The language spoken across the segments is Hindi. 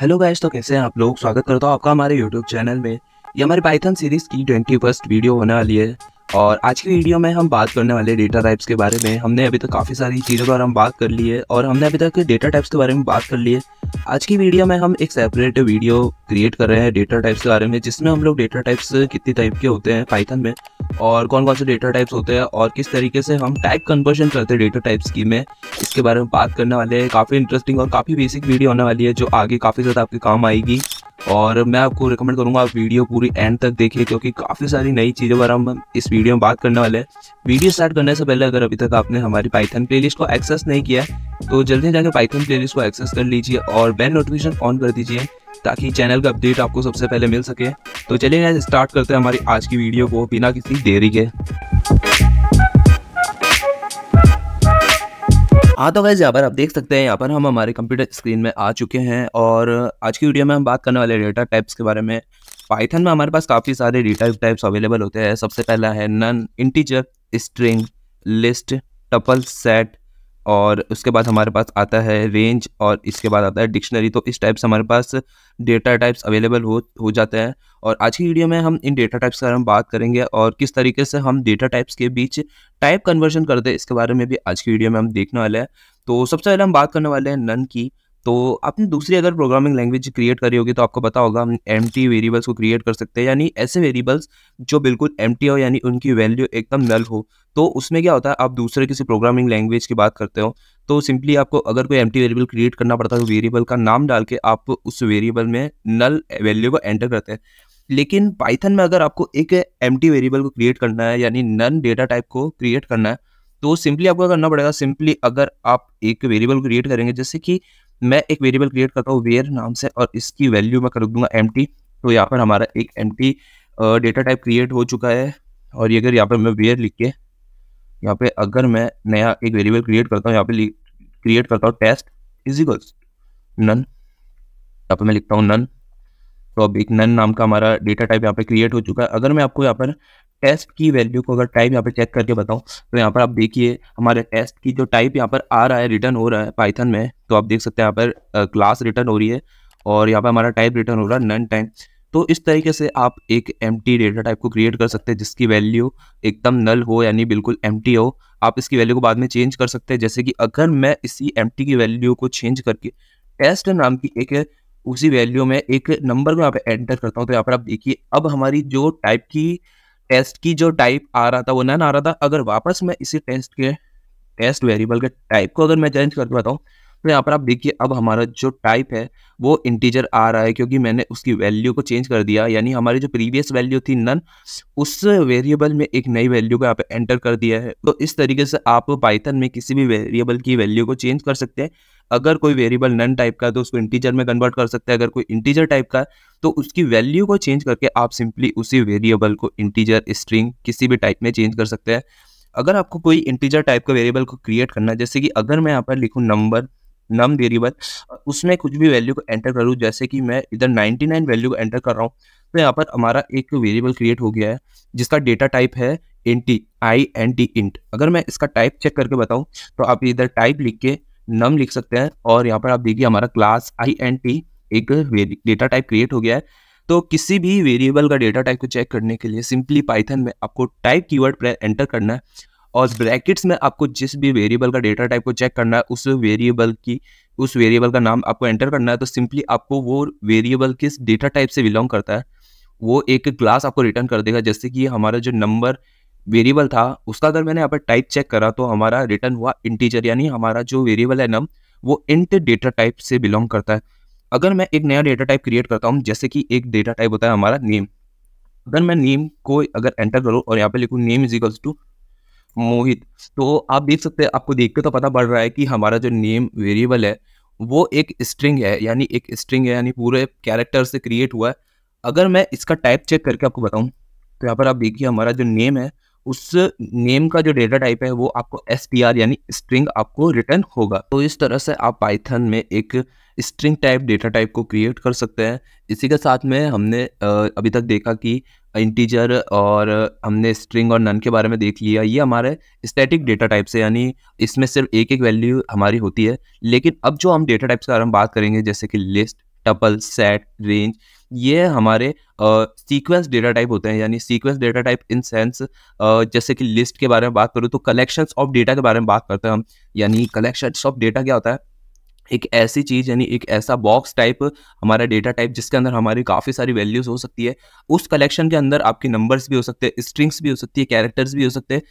हेलो गाइस तो कैसे हैं आप लोग स्वागत करता हूँ आपका हमारे यूट्यूब चैनल में ये हमारे पाइथन सीरीज की ट्वेंटी फर्स्ट वीडियो होने वाली है और आज की वीडियो में हम बात करने वाले डेटा टाइप्स के बारे में हमने अभी तक काफ़ी सारी चीज़ों पर हम बात कर ली है और हमने अभी तक डेटा टाइप्स के बारे में बात कर ली है आज की वीडियो में हम एक सेपरेट वीडियो क्रिएट कर रहे हैं डेटा टाइप्स के बारे में जिसमें हम लोग डेटा टाइप्स कितनी टाइप के होते हैं पाइथन में और कौन कौन से डेटा टाइप्स होते हैं और किस तरीके से हम टाइप कन्वर्जन करते हैं डेटा टाइप्स की में इसके बारे में बात करने वाले हैं काफ़ी इंटरेस्टिंग और काफ़ी बेसिक वीडियो होने वाली है जो आगे काफ़ी ज़्यादा आपके काम आएगी और मैं आपको रिकमेंड करूँगा आप वीडियो पूरी एंड तक देखिए क्योंकि काफ़ी सारी नई चीज़ों पर हम इस वीडियो में बात करने वाले हैं वीडियो स्टार्ट करने से पहले अगर अभी तक आपने हमारी पाइथन प्लेलिस्ट को एक्सेस नहीं किया तो जल्दी जाकर पाइथन प्लेलिस्ट को एक्सेस कर लीजिए और बेल नोटिफिकेशन ऑन कर दीजिए ताकि चैनल का अपडेट आपको सबसे पहले मिल सके तो चलिए स्टार्ट करते हैं हमारी आज की वीडियो को बिना किसी देरी के हाँ तो गाइज यहाँ पर आप देख सकते हैं यहाँ पर हम हमारे कंप्यूटर स्क्रीन में आ चुके हैं और आज की वीडियो में हम बात करने वाले डेटा टाइप्स के बारे में पाइथन में हमारे पास काफ़ी सारे डेटा टाइप्स अवेलेबल होते हैं सबसे पहला है none integer string list tuple set और उसके बाद हमारे पास आता है रेंज और इसके बाद आता है डिक्शनरी तो इस टाइप से हमारे पास डेटा टाइप्स अवेलेबल हो हो जाते हैं और आज की वीडियो में हम इन डेटा टाइप्स के बारे में बात करेंगे और किस तरीके से हम डेटा टाइप्स के बीच टाइप कन्वर्जन करते हैं इसके बारे में भी आज की वीडियो में हम देखने वाले हैं तो सबसे पहले हम बात करने वाले हैं नन की तो आपने दूसरी अगर प्रोग्रामिंग लैंग्वेज क्रिएट करी होगी तो आपको पता होगा हम एम वेरिएबल्स को क्रिएट कर सकते हैं यानी ऐसे वेरिएबल्स जो बिल्कुल एम हो यानी उनकी वैल्यू एकदम नल हो तो उसमें क्या होता है आप दूसरे किसी प्रोग्रामिंग लैंग्वेज की बात करते हो तो सिंपली आपको अगर कोई एम वेरिएबल क्रिएट करना पड़ता है तो वेरिएबल का नाम डाल के आप उस वेरिएबल में नल वैल्यू को एंटर करते हैं लेकिन पाइथन में अगर आपको एक एम वेरिएबल को क्रिएट करना है यानी नन डेटा टाइप को क्रिएट करना है तो सिंपली आपको करना पड़ेगा सिंपली अगर आप एक वेरिएबल क्रिएट करेंगे जैसे कि मैं एक वेरिएबल क्रिएट करता हूँ वेयर नाम से और इसकी वैल्यू मैं कर दूंगा एम तो यहाँ पर हमारा एक एम डेटा टाइप क्रिएट हो चुका है और ये अगर यहाँ पर मैं वेयर लिख के यहाँ पे अगर मैं नया एक वेरिएबल क्रिएट करता हूँ यहाँ पे क्रिएट करता हूँ टेस्ट इजिकल्स नन यहाँ पे मैं लिखता हूँ नन तो अब एक नन नाम का हमारा डेटा टाइप यहाँ पे क्रिएट हो चुका है अगर मैं आपको यहाँ पर टेस्ट की वैल्यू को अगर टाइप यहाँ पर चेक करके बताऊँ तो यहाँ पर आप देखिए हमारे टेस्ट की जो टाइप यहाँ पर आ रहा है रिटर्न हो रहा है पाइथन में तो आप देख सकते हैं यहाँ पर क्लास रिटर्न हो रही है और यहाँ पर हमारा टाइप रिटर्न हो रहा है नन टाइम तो इस तरीके से आप एक एम डेटा टाइप को क्रिएट कर सकते हैं जिसकी वैल्यू एकदम नल हो यानी बिल्कुल एम हो आप इसकी वैल्यू को बाद में चेंज कर सकते हैं जैसे कि अगर मैं इसी एम की वैल्यू को चेंज करके टेस्ट नाम की एक उसी वैल्यू में एक नंबर को यहाँ पर एंटर करता हूँ तो यहाँ पर आप देखिए अब हमारी जो टाइप की टेस्ट की जो टाइप आ रहा था वो नन आ रहा था अगर वापस मैं इसी टेस्ट के टेस्ट वेरिएबल के टाइप को अगर मैं चेंज करके हूँ तो यहाँ पर आप देखिए अब हमारा जो टाइप है वो इंटीजर आ रहा है क्योंकि मैंने उसकी वैल्यू को चेंज कर दिया यानी हमारी जो प्रीवियस वैल्यू थी नन उस वेरिएबल में एक नई वैल्यू को यहाँ पर एंटर कर दिया है तो इस तरीके से आप पाइथन में किसी भी वेरिएबल की वैल्यू को चेंज कर सकते हैं अगर कोई वेरिएबल नन टाइप का है तो उसको इंटीजर में कन्वर्ट कर सकते हैं अगर कोई इंटीजर टाइप का है तो उसकी वैल्यू को चेंज करके आप सिंपली उसी वेरिएबल को इंटीजर स्ट्रिंग किसी भी टाइप में चेंज कर सकते हैं अगर आपको कोई इंटीजर टाइप का वेरिएबल को क्रिएट करना है जैसे कि अगर मैं यहाँ पर लिखूँ नंबर नम वेरिएबल उसमें कुछ भी वैल्यू को एंटर करूँ जैसे कि मैं इधर नाइन वैल्यू को एंटर कर रहा हूँ तो यहाँ पर हमारा एक वेरिएबल क्रिएट हो गया है जिसका डेटा टाइप है N T I N T int अगर मैं इसका टाइप चेक करके बताऊँ तो आप इधर टाइप लिख के नम लिख सकते हैं और यहाँ पर आप देखिए हमारा क्लास आई एंड टी एक डेटा टाइप क्रिएट हो गया है तो किसी भी वेरिएबल का डेटा टाइप को चेक करने के लिए सिंपली पाइथन में आपको टाइप कीवर्ड वर्ड एंटर करना है और ब्रैकेट्स में आपको जिस भी वेरिएबल का डेटा टाइप को चेक करना है उस वेरिएबल की उस वेरिएबल का नाम आपको एंटर करना है तो सिंपली आपको वो वेरिएबल किस डेटा टाइप से बिलोंग करता है वो एक क्लास आपको रिटर्न कर देगा जैसे कि हमारा जो नंबर वेरिएबल था उसका अगर मैंने यहाँ पर टाइप चेक करा तो हमारा रिटर्न हुआ इंटीजर यानी हमारा जो वेरिएबल है नम वो इंट डेटा टाइप से बिलोंग करता है अगर मैं एक नया डेटा टाइप क्रिएट करता हूँ जैसे कि एक डेटा टाइप होता है हमारा नेम अगर मैं नेम को अगर एंटर करूँ और यहाँ पर लिखूँ name is equals to Mohit तो आप देख सकते हैं आपको देख के तो पता पड़ रहा है कि हमारा जो नेम वेरिएबल है वो एक स्ट्रिंग है यानी एक स्ट्रिंग है यानी पूरे कैरेक्टर से क्रिएट हुआ है अगर मैं इसका टाइप चेक करके आपको बताऊँ तो यहाँ पर आप देखिए हमारा जो नेम है उस नेम का जो डेटा टाइप है वो आपको एस यानी स्ट्रिंग आपको रिटर्न होगा तो इस तरह से आप पाइथन में एक स्ट्रिंग टाइप डेटा टाइप को क्रिएट कर सकते हैं इसी के साथ में हमने अभी तक देखा कि इंटीजर और हमने स्ट्रिंग और नन के बारे में देख लिया ये हमारे स्टैटिक डेटा टाइप से यानी इसमें सिर्फ एक एक वैल्यू हमारी होती है लेकिन अब जो हम डेटा टाइप्स बारे हम बात करेंगे जैसे कि लिस्ट टपल सेट रेंज ये हमारे सीक्वेंस डेटा टाइप होते हैं यानी sequence data type in sense जैसे कि लिस्ट के बारे में बात करूँ तो कलेक्शंस ऑफ डेटा के बारे में बात करते हैं हम यानी कलेक्शंस ऑफ डेटा क्या होता है एक ऐसी चीज़ यानी एक ऐसा बॉक्स टाइप हमारा डेटा टाइप जिसके अंदर हमारी काफ़ी सारी वैल्यूज़ हो सकती है उस कलेक्शन के अंदर आपके नंबर्स भी हो सकते हैं स्ट्रिंग्स भी हो सकती है कैरेक्टर्स भी हो सकते हैं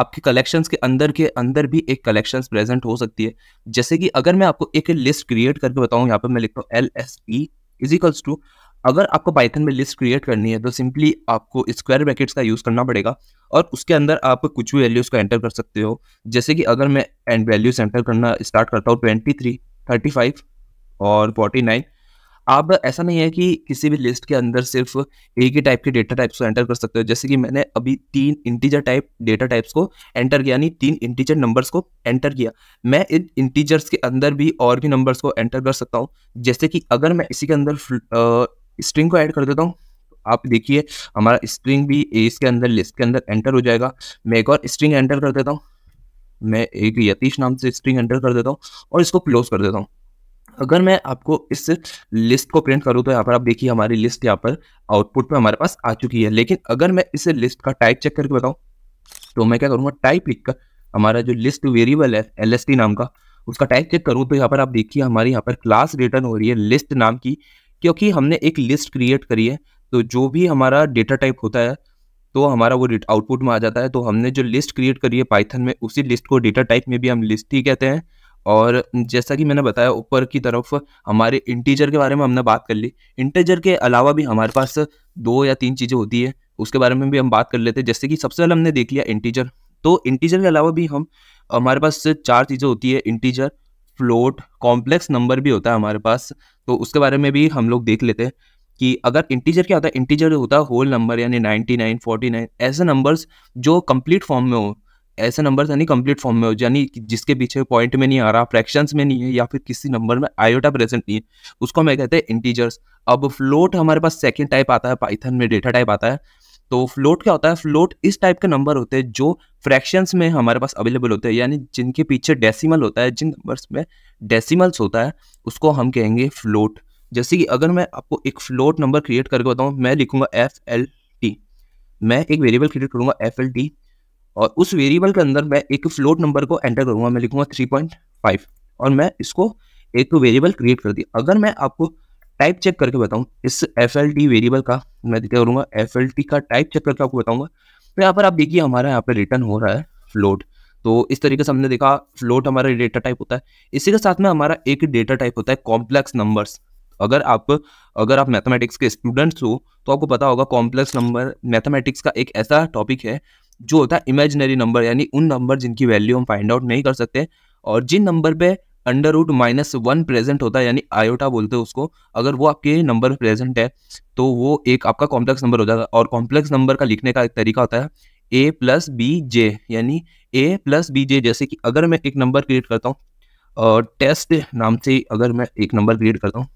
आपके कलेक्शंस के अंदर के अंदर भी एक कलेक्शंस प्रेजेंट हो सकती है जैसे कि अगर मैं आपको एक लिस्ट क्रिएट करके बताऊँ यहाँ पर मैं लिखता हूँ L S E equals to अगर आपको पाइथन में लिस्ट क्रिएट करनी है तो सिंपली आपको स्क्वायर ब्रैकेट्स का यूज़ करना पड़ेगा और उसके अंदर आप कुछ भी वैल्यूज़ को एंटर कर सकते हो जैसे कि अगर मैं एंड वैल्यूज एंटर करना स्टार्ट करता हूँ ट्वेंटी थ्री थर्टी फाइव और फोर्टी नाइन आप ऐसा नहीं है कि किसी भी लिस्ट के अंदर सिर्फ एक ही टाइप के डेटा टाइप्स को एंटर कर सकते हो जैसे कि मैंने अभी तीन इंटीजर टाइप डेटा टाइप्स को एंटर किया यानी तीन इंटीजर नंबर्स को एंटर किया मैं इन इंटीजर्स के अंदर भी और भी नंबर्स को एंटर कर सकता हूँ जैसे कि अगर मैं इसी के अंदर स्ट्रिंग को ऐड कर देता हूँ आप देखिए हमारा स्ट्रिंग भी इसके अंदर लिस्ट के अंदर एंटर हो जाएगा मैं एक और स्ट्रिंग एंटर कर देता हूँ मैं एक यतीश नाम से स्ट्रिंग एंटर कर देता हूँ और इसको क्लोज कर देता हूँ अगर मैं आपको इस लिस्ट को प्रिंट करूँ तो यहाँ पर आप देखिए हमारी लिस्ट यहाँ पर आउटपुट में हमारे पास आ चुकी है लेकिन अगर मैं इस लिस्ट का टाइप चेक करके बताऊँ तो मैं क्या करूँगा टाइप कर हमारा जो लिस्ट वेरिएबल है एल नाम का उसका टाइप चेक करूँ तो यहाँ पर आप देखिए हमारे यहाँ पर क्लास रिटर्न हो रही है लिस्ट नाम की क्योंकि हमने एक लिस्ट क्रिएट करी है तो जो भी हमारा डेटा टाइप होता है तो हमारा वो आउटपुट में आ जाता है तो हमने जो लिस्ट क्रिएट करी है पाइथन में उसी लिस्ट को डेटा टाइप में भी हम लिस्ट ही कहते हैं और जैसा कि मैंने बताया ऊपर की तरफ हमारे इंटीजर के बारे में हमने बात कर ली इंटीजर के अलावा भी हमारे पास दो या तीन चीज़ें होती है उसके बारे में भी हम बात कर लेते हैं जैसे कि सबसे पहले हमने देख लिया इंटीजर तो इंटीजर के अलावा भी हम हमारे पास चार चीज़ें होती है इंटीजर फ्लोट कॉम्प्लेक्स नंबर भी होता है हमारे पास तो उसके बारे में भी हम लोग देख लेते हैं कि अगर इंटीजर क्या होता है इंटीजर होता है होल नंबर यानी 99, 49 ऐसे नंबर्स जो कंप्लीट फॉर्म में हो ऐसे नंबर्स यानी कंप्लीट फॉर्म में हो यानी जिसके पीछे पॉइंट में नहीं आ रहा फ्रैक्शंस में नहीं है या फिर किसी नंबर में आयोटा प्रेजेंट नहीं है उसको हमें कहते हैं इंटीजर्स अब फ्लोट हमारे पास सेकेंड टाइप आता है पाइथन में डेटा टाइप आता है तो फ्लोट क्या होता है फ्लोट इस टाइप के नंबर होते हैं जो फ्रैक्शंस में हमारे पास अवेलेबल होते हैं यानी जिनके पीछे डेसिमल होता है जिन नंबर्स में डेसिमल्स होता है उसको हम कहेंगे फ्लोट जैसे कि अगर मैं आपको एक फ्लोट नंबर क्रिएट करके बताऊँ मैं लिखूंगा एफ एल टी मैं एक वेरिएबल क्रिएट करूँगा एफ एल टी और उस वेरिएबल के अंदर मैं एक फ्लोट नंबर को एंटर करूंगा मैं लिखूंगा थ्री पॉइंट फाइव और मैं इसको एक वेरिएबल क्रिएट कर दिया अगर मैं आपको टाइप चेक करके बताऊँ इस एफ एल टी वेरिएबल का मैं क्या करूँगा एफ एल टी का टाइप चेक करके आपको बताऊँगा तो यहाँ पर आप देखिए हमारा यहाँ पर रिटर्न हो रहा है फ्लोट तो इस तरीके से हमने देखा फ्लोट हमारा डेटा टाइप होता है इसी के साथ में हमारा एक डेटा टाइप होता है कॉम्प्लेक्स नंबर्स अगर आप अगर आप मैथमेटिक्स के स्टूडेंट्स हो तो आपको पता होगा कॉम्प्लेक्स नंबर मैथमेटिक्स का एक ऐसा टॉपिक है जो होता है इमेजिनरी नंबर यानी उन नंबर जिनकी वैल्यू हम फाइंड आउट नहीं कर सकते और जिन नंबर पे under root minus one present होता है यानी आयोटा बोलते हैं उसको अगर वो आपके नंबर में प्रेजेंट है तो वो एक आपका कॉम्प्लेक्स नंबर हो जाता है और कॉम्प्लेक्स नंबर का लिखने का एक तरीका होता है ए प्लस बी जे यानी ए प्लस बी जे जैसे कि अगर मैं एक नंबर क्रिएट करता हूँ और टेस्ट नाम से अगर मैं एक नंबर क्रिएट करता हूँ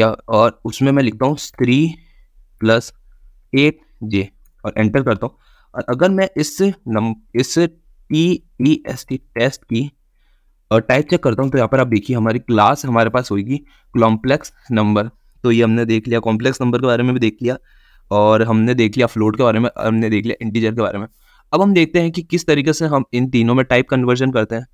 या और उसमें मैं लिखता हूँ थ्री प्लस एट जे और एंटर करता हूँ और अगर मैं इस नंबर इस T E S T test की टाइप चेक करता हूँ तो यहाँ पर आप देखिए हमारी क्लास हमारे पास होगी कॉम्प्लेक्स नंबर तो ये हमने देख लिया कॉम्प्लेक्स नंबर के बारे में भी देख लिया और हमने देख लिया फ्लोट के बारे में हमने देख लिया इंटीजर के बारे में अब हम देखते हैं कि किस तरीके से हम इन तीनों में टाइप कन्वर्जन करते हैं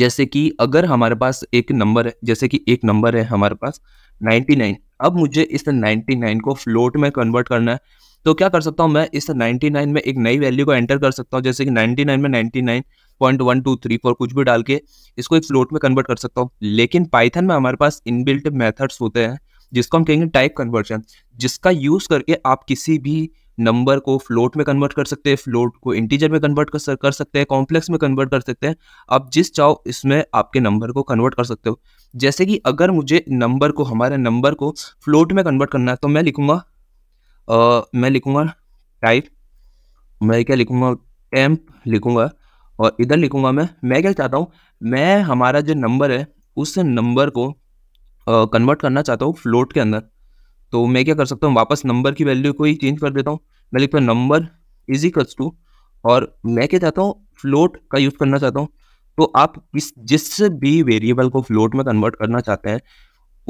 जैसे कि अगर हमारे पास एक नंबर है जैसे कि एक नंबर है हमारे पास 99 अब मुझे इस 99 को फ्लोट में कन्वर्ट करना है तो क्या कर सकता हूँ मैं इस 99 में एक नई वैल्यू को एंटर कर सकता हूँ जैसे कि 99 में point one two three four कुछ भी डाल के इसको एक फ्लोट में कन्वर्ट कर सकता हूँ लेकिन पाइथन में हमारे पास इनबिल्ट मेथड्स होते हैं जिसको हम कहेंगे टाइप कन्वर्जन जिसका यूज करके आप किसी भी नंबर को फ्लोट में कन्वर्ट कर सकते हैं फ्लोट को इंटीजर में कन्वर्ट कर, कर सकते हैं कॉम्प्लेक्स में कन्वर्ट कर सकते हैं आप जिस चाहो इसमें आपके नंबर को कन्वर्ट कर सकते हो जैसे कि अगर मुझे नंबर को हमारे नंबर को फ्लोट में कन्वर्ट करना है तो मैं लिखूंगा आ, मैं लिखूंगा टाइप मैं क्या लिखूंगा एम्प लिखूंगा और इधर लिखूंगा मैं मैं क्या चाहता हूँ मैं हमारा जो नंबर है उस नंबर को कन्वर्ट करना चाहता हूँ फ्लोट के अंदर तो मैं क्या कर सकता हूँ वापस नंबर की वैल्यू को ही चेंज कर देता हूँ मैं लिखता हूँ नंबर इज इक्वल्स टू और मैं क्या चाहता हूँ फ्लोट का यूज़ करना चाहता हूँ तो आप किस जिस भी वेरिएबल को फ्लोट में कन्वर्ट करना चाहते हैं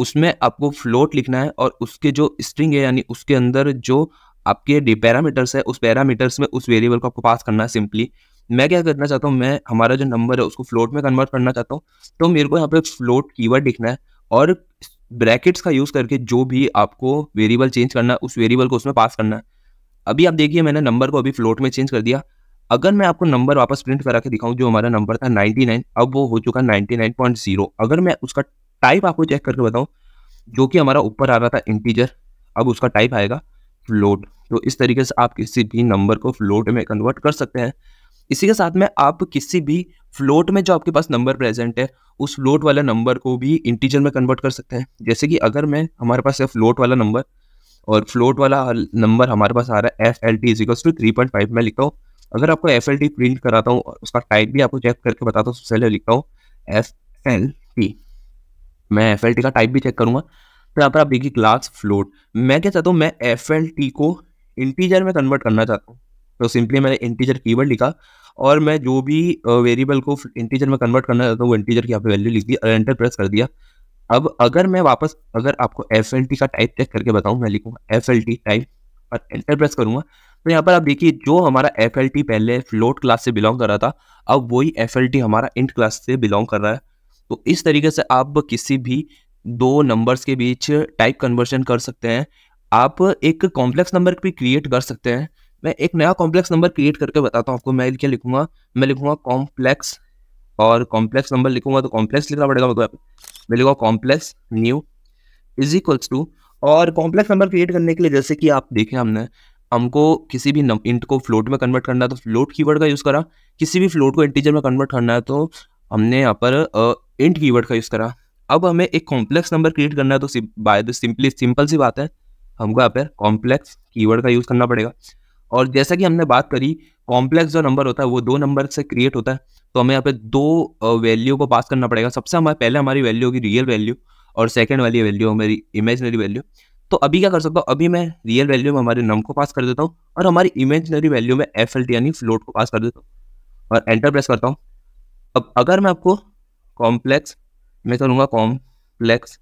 उसमें आपको फ्लोट लिखना है और उसके जो स्ट्रिंग है यानी उसके अंदर जो आपके पैरामीटर्स है उस पैरामीटर्स में उस वेरिएबल को आपको पास करना है सिंपली मैं क्या करना चाहता हूँ मैं हमारा जो नंबर है उसको फ्लोट में कन्वर्ट करना चाहता हूँ तो मेरे को यहाँ पर फ्लोट कीवर्ड लिखना है और ब्रैकेट्स का यूज़ करके जो भी आपको वेरिएबल चेंज करना है उस वेरिएबल को उसमें पास करना है अभी आप देखिए मैंने नंबर को अभी फ्लोट में चेंज कर दिया अगर मैं आपको नंबर वापस प्रिंट करा के दिखाऊं जो हमारा नंबर था 99 अब वो हो चुका 99.0 अगर मैं उसका टाइप आपको चेक करके बताऊं जो कि हमारा ऊपर आ रहा था इंटीजर अब उसका टाइप आएगा फ्लोट तो इस तरीके से आप किसी भी नंबर को फ्लोट में कन्वर्ट कर सकते हैं इसी के साथ में आप किसी भी फ्लोट में जो आपके पास नंबर प्रेजेंट है उस फ्लोट वाला नंबर को भी इंटीजर में कन्वर्ट कर सकते हैं जैसे कि अगर मैं हमारे पास है फ्लोट वाला नंबर और फ्लोट वाला नंबर हमारे पास आ रहा है F L T equals to three point five में लिखता हूँ अगर आपको एफ एल टी प्रिंट कराता हूँ उसका टाइप भी आपको चेक करके बताता हूँ सबसे पहले लिखता हूँ एफ एल टी मैं एफ एल टी का टाइप भी चेक करूँगा तो यहाँ पर आप देखिए क्लास फ्लोट मैं क्या चाहता हूँ मैं एफ एल टी को इंटीजर में कन्वर्ट करना चाहता हूँ तो सिंपली मैंने इंटीजर कीवर्ड लिखा और मैं जो भी वेरिएबल को इंटीजर में कन्वर्ट करना चाहता हूँ वो इंटीजर की यहाँ पे वैल्यू लिख दी और एंटर प्रेस कर दिया अब अगर मैं वापस अगर आपको एफ एल टी का टाइप चेक करके बताऊँ मैं लिखूँगा एफ एल टी टाइप और एंटर प्रेस करूँगा तो यहाँ पर आप देखिए जो हमारा एफ एल टी पहले फ्लोट क्लास से बिलोंग कर रहा था अब वही एफ एल टी हमारा इंट क्लास से बिलोंग कर रहा है तो इस तरीके से आप किसी भी दो नंबर्स के बीच टाइप कन्वर्शन कर सकते हैं आप एक कॉम्प्लेक्स नंबर भी क्रिएट कर सकते हैं मैं एक नया कॉम्प्लेक्स नंबर क्रिएट करके बताता हूँ आपको मैं क्या लिखूंगा मैं लिखूंगा कॉम्प्लेक्स और कॉम्प्लेक्स नंबर लिखूंगा तो कॉम्प्लेक्स लिखना पड़ेगा मतलब मैं लिखूँगा complex new is equals to और कॉम्प्लेक्स नंबर क्रिएट करने के लिए जैसे कि आप देखें हमने हमको किसी भी इंट को फ्लोट में कन्वर्ट करना है तो फ्लोट कीवर्ड का यूज़ करा किसी भी फ्लोट को इंटीजर में कन्वर्ट करना है तो हमने यहाँ पर इंट कीवर्ड का यूज़ करा अब हमें एक कॉम्प्लेक्स नंबर क्रिएट करना है तो बाय द सिंपली सिंपल सी बात है हमको यहाँ पर कॉम्प्लेक्स कीवर्ड का यूज़ करना पड़ेगा और जैसा कि हमने बात करी कॉम्प्लेक्स जो नंबर होता है वो दो नंबर से क्रिएट होता है तो हमें यहाँ पे दो वैल्यू को पास करना पड़ेगा सबसे हमारे पहले हमारी वैल्यू होगी रियल वैल्यू और सेकेंड वाली वैल्यू हमारी इमेजनरी वैल्यू तो अभी क्या कर सकता हूँ अभी मैं रियल वैल्यू में हमारे नम को पास कर देता हूँ और हमारी इमेजनरी वैल्यू में एफ एल यानी फ्लोट को पास कर देता हूँ और एंटर प्रेस करता हूँ अब अगर मैं आपको कॉम्प्लेक्स मैं करूँगा कॉम्प्लेक्स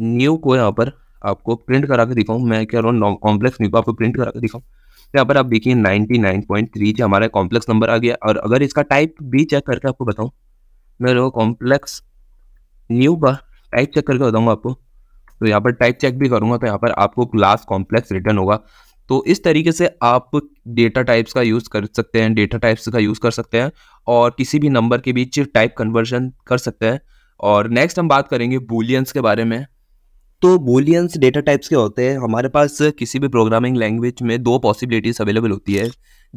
न्यू को यहाँ पर आपको प्रिंट करा के दिखाऊँ मैं कह रहा हूँ कॉम्प्लेक्स न्यू को आपको प्रिंट करा के दिखाऊँ यहाँ पर आप देखिए नाइनटी 99.3 हमारा कॉम्प्लेक्स नंबर आ गया और अगर इसका टाइप भी चेक करके आपको बताऊँ मैं लोग कॉम्प्लेक्स न्यू का टाइप चेक करके बताऊँगा आपको तो यहाँ पर टाइप चेक भी करूँगा तो यहाँ पर आपको क्लास कॉम्प्लेक्स रिटर्न होगा तो इस तरीके से आप डेटा टाइप्स का यूज़ कर सकते हैं डेटा टाइप्स का यूज़ कर सकते हैं और किसी भी नंबर के बीच टाइप कन्वर्जन कर सकते हैं और नेक्स्ट हम बात करेंगे बुलियंस के बारे में तो बोलियंस डेटा टाइप्स के होते हैं हमारे पास किसी भी प्रोग्रामिंग लैंग्वेज में दो पॉसिबिलिटीज़ अवेलेबल होती है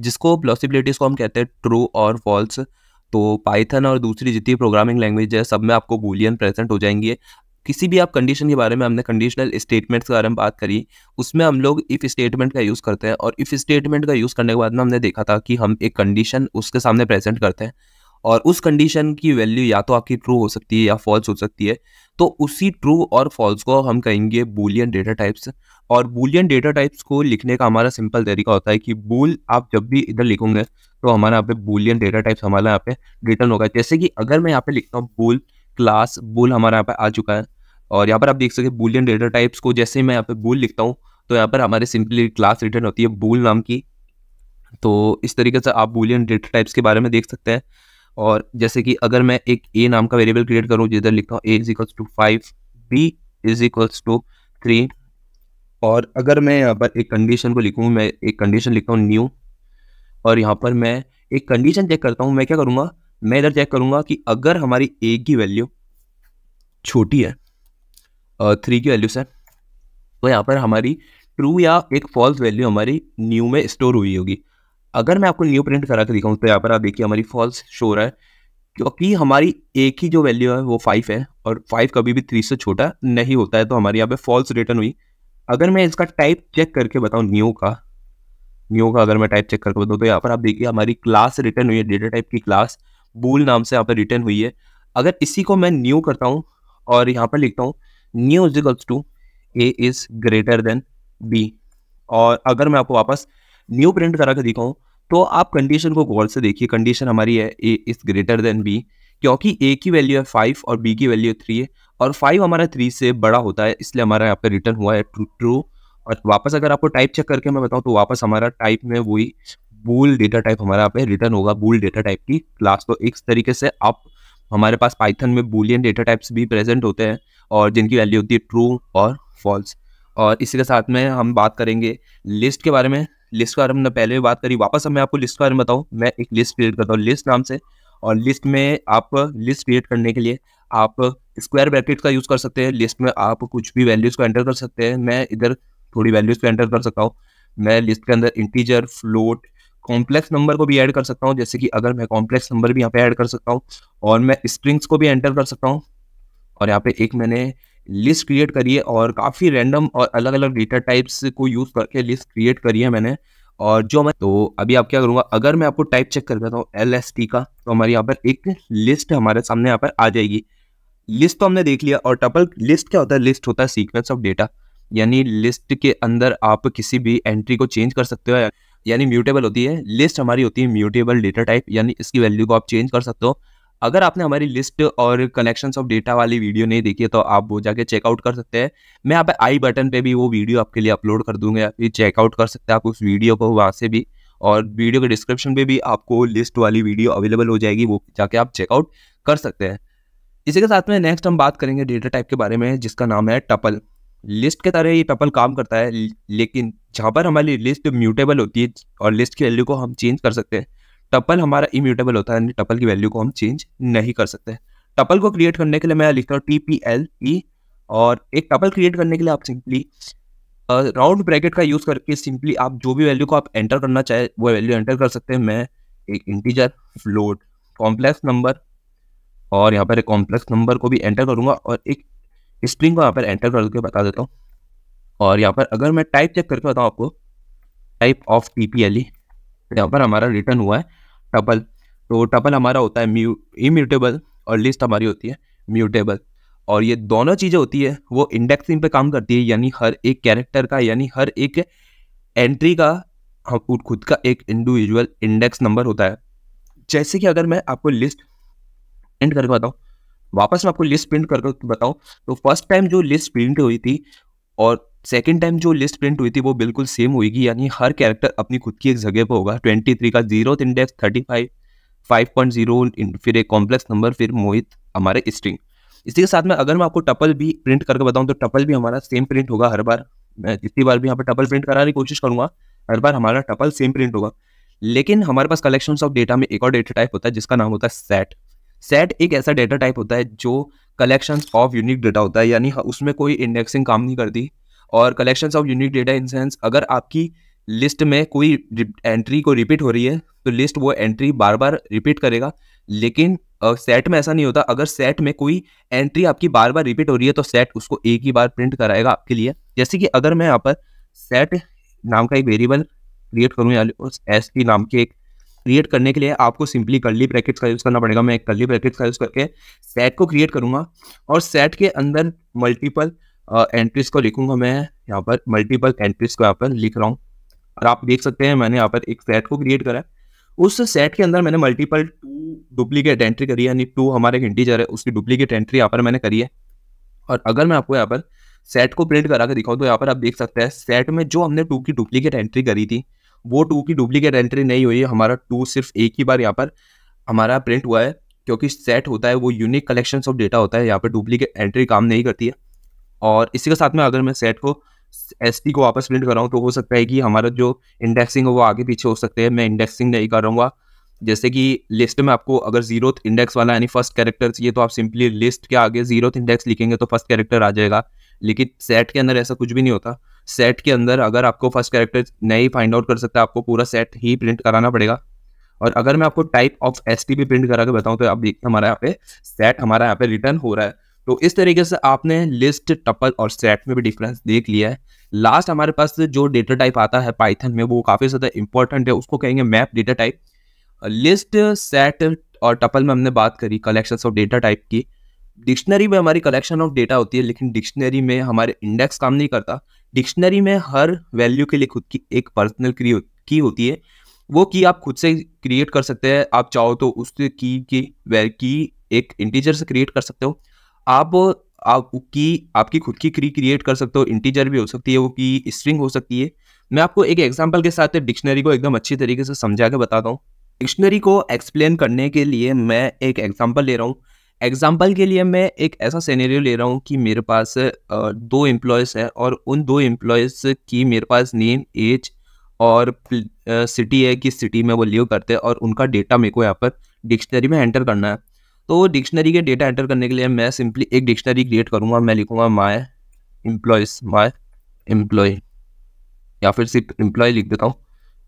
जिसको पॉसिबिलिटीज़ को हम कहते हैं ट्रू और फॉल्स तो पाइथन और दूसरी जितनी प्रोग्रामिंग लैंग्वेज है सब में आपको बोलियन प्रेजेंट हो जाएंगे किसी भी आप कंडीशन के बारे में हमने कंडीशनल स्टेटमेंट्स के बारे में बात करी उसमें हम लोग इफ़ स्टेटमेंट का यूज़ करते हैं और इफ़ स्टेटमेंट का यूज़ करने के बाद में हमने देखा था कि हम एक कंडीशन उसके सामने प्रेजेंट करते हैं और उस कंडीशन की वैल्यू या तो आपकी ट्रू हो सकती है या फॉल्स हो सकती है तो उसी ट्रू और फॉल्स को हम कहेंगे बूलियन डेटा टाइप्स और बूलियन डेटा टाइप्स को लिखने का हमारा सिंपल तरीका होता है कि बूल आप जब भी इधर लिखोगे तो हमारे यहाँ पे बूलियन डेटा टाइप्स हमारा यहाँ पे रिटर्न होगा जैसे कि अगर मैं यहाँ पे लिखता हूँ बूल क्लास बूल हमारा यहाँ पे आ चुका है और यहाँ पर आप देख सकते बूलियन डेटा टाइप्स को जैसे मैं यहाँ पे बूल लिखता हूँ तो यहाँ पर हमारे सिंपली क्लास रिटर्न होती है बूल नाम की तो इस तरीके से आप बूलियन डेटा टाइप्स के बारे में देख सकते हैं और जैसे कि अगर मैं एक ए नाम का वेरिएबल क्रिएट करूँ जिधर लिखता हूँ A is equals to five B is equals to three और अगर मैं यहाँ पर एक कंडीशन को लिखूँ मैं एक कंडीशन लिखता हूँ न्यू और यहाँ पर मैं एक कंडीशन चेक करता हूँ मैं क्या करूँगा मैं इधर चेक करूँगा कि अगर हमारी ए की वैल्यू छोटी है थ्री की वैल्यू से तो यहाँ पर हमारी ट्रू या एक फॉल्स वैल्यू हमारी न्यू में स्टोर हुई होगी अगर मैं आपको न्यू प्रिंट करा के दिखाऊँ तो, तो यहाँ पर आप देखिए हमारी फॉल्स शो रहा है क्योंकि हमारी एक ही जो वैल्यू है वो फाइव है और फाइव कभी भी थ्री से छोटा नहीं होता है तो हमारे यहाँ पे फॉल्स रिटर्न हुई अगर मैं इसका टाइप चेक करके बताऊँ न्यू का न्यू का अगर मैं टाइप चेक करके बताऊँ तो यहाँ पर आप देखिए हमारी क्लास रिटर्न हुई है डेटा टाइप की क्लास बूल नाम से यहाँ पर रिटर्न हुई है अगर इसी को मैं न्यू करता हूँ और यहाँ पर लिखता हूँ new equals to A is greater than B और अगर मैं आपको वापस न्यू प्रिंट करा के दिखाऊं तो आप कंडीशन को गौर से देखिए कंडीशन हमारी है A is greater than B क्योंकि ए की वैल्यू है फाइव और बी की वैल्यू थ्री है और फाइव हमारा थ्री से बड़ा होता है इसलिए हमारा यहाँ पे रिटर्न हुआ है ट्रू ट्रू और वापस अगर आपको टाइप चेक करके मैं बताऊँ तो वापस हमारा टाइप में वही बूल डेटा टाइप हमारा यहाँ पे रिटर्न होगा बूल डेटा टाइप की क्लास तो इस तरीके से आप हमारे पास पाइथन में बुलियन डेटा टाइप्स भी प्रेजेंट होते हैं और जिनकी वैल्यू होती है ट्रू और फॉल्स और इसी के साथ में हम बात करेंगे लिस्ट के बारे में लिस्ट के बारे में पहले भी बात करी वापस अब मैं आपको लिस्ट के बारे में बताऊँ मैं एक लिस्ट क्रिएट करता हूँ लिस्ट नाम से और लिस्ट में आप लिस्ट क्रिएट करने के लिए आप स्क्वायर ब्रैकेट का यूज़ कर सकते हैं लिस्ट में आप कुछ भी वैल्यूज़ को एंटर कर सकते हैं मैं इधर थोड़ी वैल्यूज़ को एंटर कर सकता हूँ मैं लिस्ट के अंदर इंटीजर फ्लोट कॉम्प्लेक्स नंबर को भी ऐड कर सकता हूँ जैसे कि अगर मैं कॉम्प्लेक्स नंबर भी यहाँ पे ऐड कर सकता हूँ और मैं स्ट्रिंग्स को भी एंटर कर सकता हूँ और यहाँ पे एक मैंने लिस्ट क्रिएट करिए और काफ़ी रैंडम और अलग अलग डेटा टाइप्स को यूज़ करके लिस्ट क्रिएट करी है मैंने और जो मैं तो अभी आप क्या करूँगा अगर मैं आपको टाइप चेक कर देता हूँ एल एस टी का तो हमारे यहाँ पर एक लिस्ट हमारे सामने यहाँ पर आ जाएगी लिस्ट तो हमने देख लिया और टपल लिस्ट क्या होता है लिस्ट होता है सीक्वेंस ऑफ डेटा यानी लिस्ट के अंदर आप किसी भी एंट्री को चेंज कर सकते हो यानी म्यूटेबल होती है लिस्ट हमारी होती है म्यूटेबल डेटा टाइप यानी इसकी वैल्यू को आप चेंज कर सकते हो अगर आपने हमारी लिस्ट और कनेक्शंस ऑफ डेटा वाली वीडियो नहीं देखी है तो आप वो जाके चेकआउट कर सकते हैं मैं यहाँ पे आई बटन पे भी वो वीडियो आपके लिए अपलोड कर दूंगा फिर चेकआउट कर सकते हैं आप उस वीडियो को वहाँ से भी और वीडियो के डिस्क्रिप्शन पे भी आपको लिस्ट वाली वीडियो अवेलेबल हो जाएगी वो जाके आप चेकआउट कर सकते हैं इसी के साथ में नेक्स्ट हम बात करेंगे डेटा टाइप के बारे में जिसका नाम है टपल लिस्ट के तरह ये टपल काम करता है लेकिन जहाँ पर हमारी लिस्ट म्यूटेबल होती है और लिस्ट की वैल्यू को हम चेंज कर सकते हैं टपल हमारा इम्यूटेबल होता है यानी टपल की वैल्यू को हम चेंज नहीं कर सकते टपल को क्रिएट करने के लिए मैं लिखता हूँ टी पी एल ई और एक टपल क्रिएट करने के लिए आप सिंपली राउंड ब्रैकेट का यूज़ करके सिंपली आप जो भी वैल्यू को आप एंटर करना चाहे वो वैल्यू एंटर कर सकते हैं मैं एक इंटीजर फ्लोट कॉम्प्लेक्स नंबर और यहाँ पर एक कॉम्प्लेक्स नंबर को भी एंटर करूंगा और एक स्ट्रिंग को यहाँ पर एंटर करके बता देता हूँ और यहाँ पर अगर मैं टाइप चेक करके बताऊँ आपको type of T P L E यहाँ पर हमारा रिटर्न हुआ है टपल तो टपल हमारा होता है म्यू इम्यूटेबल और लिस्ट हमारी होती है म्यूटेबल और ये दोनों चीज़ें होती है वो इंडेक्सिंग पे काम करती है यानी हर एक कैरेक्टर का यानी हर एक एंट्री का हाँ, खुद का एक इंडिविजुअल इंडेक्स नंबर होता है जैसे कि अगर मैं आपको लिस्ट प्रिंट करके बताऊँ वापस मैं आपको लिस्ट प्रिंट करके बताऊँ तो फर्स्ट टाइम जो लिस्ट प्रिंट हुई थी और सेकेंड टाइम जो लिस्ट प्रिंट हुई थी वो बिल्कुल सेम होगी यानी हर कैरेक्टर अपनी खुद की एक जगह पर होगा ट्वेंटी थ्री का zero index thirty five five point zero फिर एक कॉम्प्लेक्स नंबर फिर मोहित हमारे स्ट्रिंग इसी के साथ में अगर मैं आपको टपल भी प्रिंट करके बताऊं तो टपल भी हमारा सेम प्रिंट होगा हर बार मैं जितनी बार भी यहाँ पर टपल प्रिंट कराने की कोशिश करूंगा हर बार हमारा टपल सेम प्रिंट होगा लेकिन हमारे पास कलेक्शन ऑफ डेटा में एक और डेटा टाइप होता है जिसका नाम होता है सेट सेट एक ऐसा डेटा टाइप होता है जो कलेक्शन ऑफ यूनिक डेटा होता है यानी हाँ, उसमें कोई इंडेक्सिंग काम नहीं करती और collections of unique data in sense अगर आपकी लिस्ट में कोई एंट्री को रिपीट हो रही है तो लिस्ट वो एंट्री बार बार रिपीट करेगा लेकिन सेट में ऐसा नहीं होता अगर सेट में कोई एंट्री आपकी बार बार रिपीट हो रही है तो सेट उसको एक ही बार प्रिंट कराएगा आपके लिए जैसे कि अगर मैं यहाँ पर सेट नाम का एक वेरिएबल क्रिएट करूँ या एस पी नाम के एक क्रिएट करने के लिए आपको सिंपली कल्ली ब्रैकेट्स का यूज़ करना पड़ेगा मैं एक कल्ली ब्रैकेट्स का यूज़ करके सेट को क्रिएट करूँगा और सेट के अंदर मल्टीपल एंट्रीज को लिखूंगा मैं यहाँ पर मल्टीपल एंट्रीज को यहाँ पर लिख रहा हूँ और आप देख सकते हैं मैंने यहाँ पर एक सेट को क्रिएट करा है उस सेट के अंदर मैंने मल्टीपल टू डुप्लीकेट एंट्री करी है यानी टू हमारे इंटीजर है उसकी डुप्लीकेट एंट्री यहाँ पर मैंने करी है और अगर मैं आपको यहाँ पर सेट को प्रिंट करा के दिखाऊँ तो यहाँ पर आप देख सकते हैं सेट में जो हमने टू की डुप्लीकेट एंट्री करी थी वो टू की डुप्लीकेट एंट्री नहीं हुई है हमारा टू सिर्फ एक ही बार यहाँ पर हमारा प्रिंट हुआ है क्योंकि सेट होता है वो यूनिक कलेक्शन ऑफ डेटा होता है यहाँ पर डुप्लीकेट एंट्री काम नहीं करती है और इसी के साथ में अगर मैं सेट को एस को वापस प्रिंट कर रहा हूँ तो हो सकता है कि हमारा जो इंडेक्सिंग है वो आगे पीछे हो सकते हैं मैं इंडेक्सिंग नहीं कर रहा जैसे कि लिस्ट में आपको अगर जीरो इंडेक्स वाला यानी फर्स्ट कैरेक्टर चाहिए तो आप सिंपली लिस्ट के आगे जीरो इंडेक्स लिखेंगे तो फर्स्ट कैरेक्टर आ जाएगा लेकिन सेट के अंदर ऐसा कुछ भी नहीं होता सेट के अंदर अगर आपको फर्स्ट कैरेक्टर नहीं फाइंड आउट कर सकता आपको पूरा सेट ही प्रिंट कराना पड़ेगा और अगर मैं आपको टाइप ऑफ एस भी प्रिंट करा के बताऊँ तो आप देखिए हमारा यहाँ पे सेट हमारा यहाँ पे रिटर्न हो रहा है तो इस तरीके से आपने लिस्ट टपल और सेट में भी डिफरेंस देख लिया है लास्ट हमारे पास जो डेटा टाइप आता है पाइथन में वो काफ़ी ज़्यादा इंपॉर्टेंट है उसको कहेंगे map data type list set और टपल में हमने बात करी कलेक्शन ऑफ डेटा टाइप की डिक्शनरी में हमारी कलेक्शन ऑफ डेटा होती है लेकिन डिक्शनरी में हमारे इंडेक्स काम नहीं करता डिक्शनरी में हर वैल्यू के लिए खुद की एक पर्सनल की होती है वो की आप खुद से क्रिएट कर सकते हैं आप चाहो तो उस की की की एक इंटीजर से क्रिएट कर सकते हो आप आपकी आपकी खुद की क्री क्रिएट कर सकते हो इंटीजर भी हो सकती है वो की स्ट्रिंग हो सकती है मैं आपको एक एग्जाम्पल के साथ डिक्शनरी को एकदम अच्छी तरीके से समझा के बताता हूँ डिक्शनरी को एक्सप्लेन करने के लिए मैं एक एग्जाम्पल ले रहा हूँ एग्जाम्पल के लिए मैं एक ऐसा सैनरियो ले रहा हूँ कि मेरे पास दो एम्प्लॉयज़ हैं और उन दो एम्प्लॉयज़ की मेरे पास नेम एज और सिटी है किस सिटी में वो लिव करते हैं और उनका डेटा मेरे को यहाँ पर डिक्शनरी में एंटर करना है तो डिक्शनरी के डेटा एंटर करने के लिए मैं सिंपली एक डिक्शनरी क्रिएट करूँगा मैं लिखूँगा माय एम्प्लॉयज माय एम्प्लॉय या फिर सिर्फ एम्प्लॉय लिख देता हूँ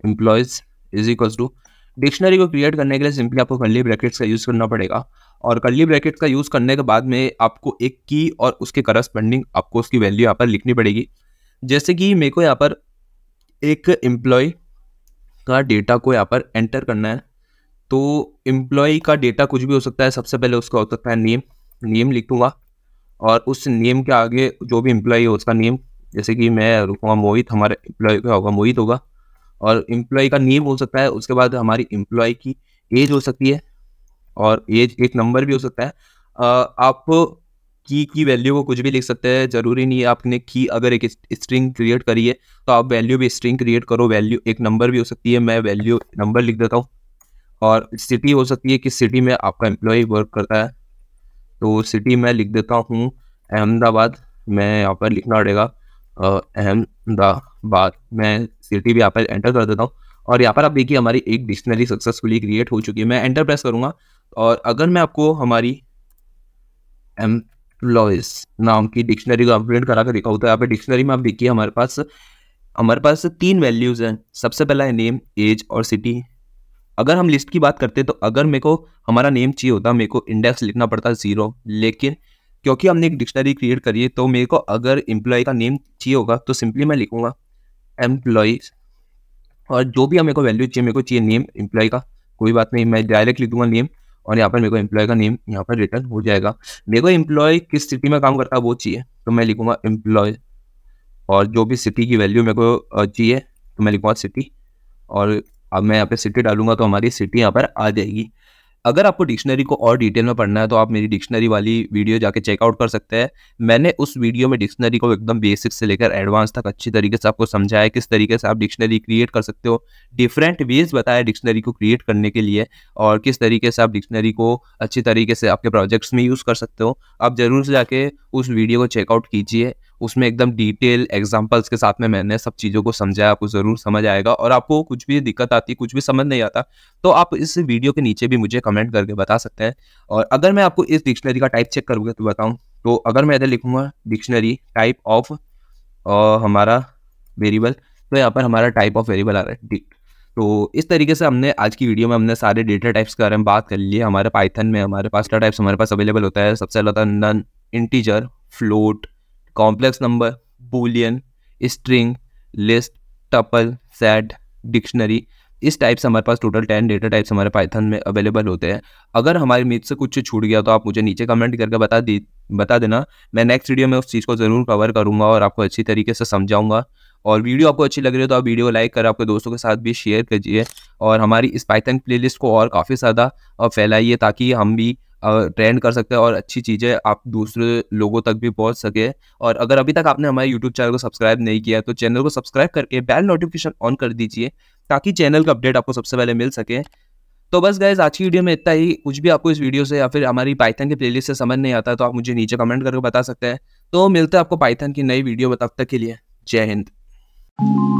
employees is equals to dictionary को क्रिएट करने के लिए सिंपली आपको कर्ली ब्रैकेट्स का यूज़ करना पड़ेगा और कर्ली ब्रैकेट्स का यूज़ करने के बाद में आपको एक की और उसके करस्पेंडिंग आपको उसकी वैल्यू यहाँ पर लिखनी पड़ेगी जैसे कि मेरे को यहाँ पर एक एम्प्लॉय का डेटा को यहाँ पर एंटर करना है तो एम्प्लॉय का डेटा कुछ भी हो सकता है सबसे पहले उसका हो सकता है नेम नेम लिखूंगा और उस नेम के आगे जो भी एम्प्लॉय हो उसका नेम जैसे कि मैं रुकूंगा मोहित हमारे एम्प्लॉय का होगा मोहित होगा और एम्प्लॉय का नेम हो सकता है उसके बाद हमारी एम्प्लॉय की एज हो सकती है और एज एक नंबर भी हो सकता है आप की की वैल्यू को कुछ भी लिख सकते हैं जरूरी नहीं है आपने की अगर एक स्ट्रिंग क्रिएट करी है तो आप वैल्यू भी स्ट्रिंग क्रिएट करो वैल्यू एक नंबर भी हो सकती है मैं वैल्यू नंबर लिख देता हूँ और सिटी हो सकती है कि सिटी में आपका एम्प्लॉय वर्क करता है तो सिटी में लिख देता हूँ अहमदाबाद मैं यहाँ पर लिखना पड़ेगा अहमदाबाद मैं सिटी भी यहाँ पर एंटर कर देता हूँ और यहाँ पर आप देखिए हमारी एक डिक्शनरी सक्सेसफुली क्रिएट हो चुकी है मैं एंटर प्रेस करूँगा और अगर मैं आपको हमारी एम्प्लॉयज नाम की डिक्शनरी को अपडेट करा कर दिखाऊँ तो यहाँ पर डिक्शनरी में आप देखिए हमारे पास हमारे पास तीन वैल्यूज़ हैं सबसे पहला है नेम एज और सिटी अगर हम लिस्ट की बात करते तो अगर मेरे को हमारा नेम चाहिए होता मेरे को इंडेक्स लिखना पड़ता जीरो लेकिन क्योंकि हमने एक डिक्शनरी क्रिएट करी है तो मेरे को अगर एम्प्लॉय का नेम चाहिए होगा तो सिंपली मैं लिखूंगा एम्प्लॉयज और जो भी हमें को वैल्यू चाहिए मेरे को चाहिए नेम एम्प्लॉय का कोई बात नहीं मैं डायरेक्ट लिख दूंगा नेम और यहाँ पर मेरे को एम्प्लॉय का नेम यहाँ पर रिटर्न हो जाएगा मेरे को एम्प्लॉय किस सिटी में काम करता है वो चाहिए तो मैं लिखूंगा एम्प्लॉय और जो भी सिटी की वैल्यू मेरे को चाहिए तो मैं लिखूंगा सिटी और अब मैं यहाँ पे सिटी डालूंगा तो हमारी सिटी यहाँ पर आ जाएगी अगर आपको डिक्शनरी को और डिटेल में पढ़ना है तो आप मेरी डिक्शनरी वाली वीडियो जाके चेकआउट कर सकते हैं मैंने उस वीडियो में डिक्शनरी को एकदम बेसिक से लेकर एडवांस तक अच्छी तरीके से आपको समझाया किस तरीके से आप डिक्शनरी क्रिएट कर सकते हो डिफरेंट वेज बताया डिक्शनरी को क्रिएट करने के लिए और किस तरीके से आप डिक्शनरी को अच्छी तरीके से आपके प्रोजेक्ट्स में यूज़ कर सकते हो आप ज़रूर से जाके उस वीडियो को चेकआउट कीजिए उसमें एकदम डिटेल एग्जाम्पल्स के साथ में मैंने सब चीज़ों को समझाया आपको ज़रूर समझ आएगा और आपको कुछ भी दिक्कत आती कुछ भी समझ नहीं आता तो आप इस वीडियो के नीचे भी मुझे कमेंट करके बता सकते हैं और अगर मैं आपको इस डिक्शनरी का टाइप चेक करूँगा तो बताऊँ तो अगर मैं इधर लिखूँगा डिक्शनरी टाइप ऑफ हमारा वेरिएबल तो यहाँ पर हमारा टाइप ऑफ वेरिएबल आ रहा है डिक तो इस तरीके से हमने आज की वीडियो में हमने सारे डेटा टाइप्स के बारे में बात कर ली है हमारे पाइथन में हमारे पास डेटा टाइप्स हमारे पास अवेलेबल होता है सबसे ज़्यादा integer float complex number Boolean string list tuple set dictionary इस टाइप से हमारे पास टोटल टेन डेटा टाइप्स हमारे पाइथन में अवेलेबल होते हैं अगर हमारे मीत से कुछ छूट गया तो आप मुझे नीचे कमेंट करके बता दी बता देना मैं नेक्स्ट वीडियो में उस चीज़ को ज़रूर कवर करूँगा और आपको अच्छी तरीके से समझाऊंगा और वीडियो आपको अच्छी लग रही है तो आप वीडियो लाइक कर आपके दोस्तों के साथ भी शेयर कीजिए और हमारी इस पाइथन प्लेलिस्ट को और काफ़ी ज़्यादा फैलाइए ताकि हम भी ट्रेंड कर सकते हैं और अच्छी चीज़ें आप दूसरे लोगों तक भी पहुंच सके और अगर अभी तक आपने हमारे यूट्यूब चैनल को सब्सक्राइब नहीं किया तो चैनल को सब्सक्राइब करके बेल नोटिफिकेशन ऑन कर दीजिए ताकि चैनल का अपडेट आपको सबसे पहले मिल सके तो बस गैस आज की वीडियो में इतना ही कुछ भी आपको इस वीडियो से या फिर हमारी पाइथन के प्लेलिस्ट से समझ नहीं आता तो आप मुझे नीचे कमेंट करके बता सकते हैं तो मिलते हैं आपको पाइथन की नई वीडियो में तब तक के लिए जय हिंद